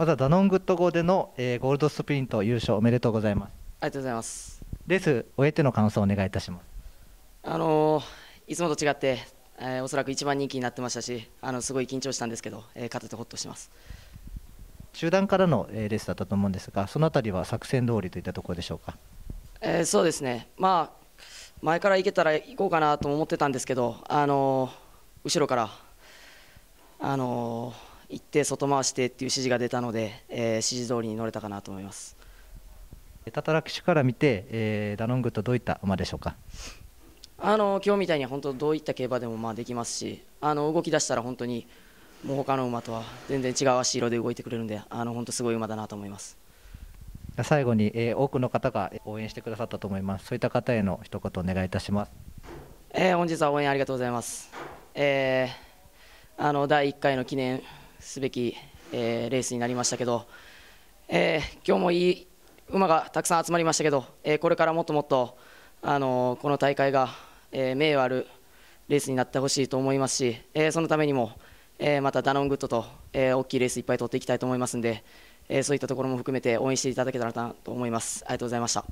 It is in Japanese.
またダノングッド号での、えー、ゴールドスプリント優勝おめでとうございますありがとうございますレース終えての感想をお願いいたしますあのー、いつもと違って、えー、おそらく一番人気になってましたしあのすごい緊張したんですけど、えー、勝ててほっとします中段からの、えレースだったと思うんですがそのあたりは作戦通りといったところでしょうか、えー、そうですねまあ前から行けたら行こうかなと思ってたんですけどあのー、後ろからあのー行って外回してっていう指示が出たので、えー、指示通りに乗れたかなと思います働き手から見て、えー、ダノングとどういった馬でしょうかあの今日みたいに本当どういった競馬でもまあできますしあの動き出したら本当にもう他の馬とは全然違う足色で動いてくれるんであの本当すごい馬だなと思います最後に、えー、多くの方が応援してくださったと思いますそういった方への一言お願いいたします、えー、本日は応援ありがとうございます、えー、あの第1回の記念すべき、えー、レースになりましたけど、えー、今日もいい馬がたくさん集まりましたけど、えー、これからもっともっと、あのこの大会が、え名誉あるレースになってほしいと思いますし、えそのためにも、えまたダノングッドと、え大きいレースいっぱい取っていきたいと思いますので、えそういったところも含めて応援していただけたらなと思います。ありがとうございました